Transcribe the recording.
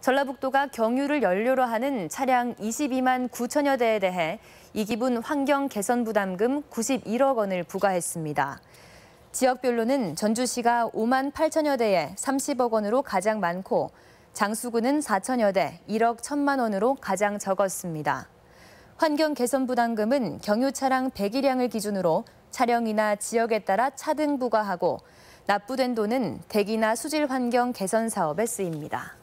전라북도가 경유를 연료로 하는 차량 22만 9천여 대에 대해 이기분 환경 개선 부담금 91억 원을 부과했습니다. 지역별로는 전주시가 5만 8천여 대에 30억 원으로 가장 많고 장수구는 4천여 대 1억 1천만 원으로 가장 적었습니다. 환경 개선 부담금은 경유 차량 100일량을 기준으로 차량이나 지역에 따라 차등 부과하고 납부된 돈은 대기나 수질 환경 개선 사업에 쓰입니다.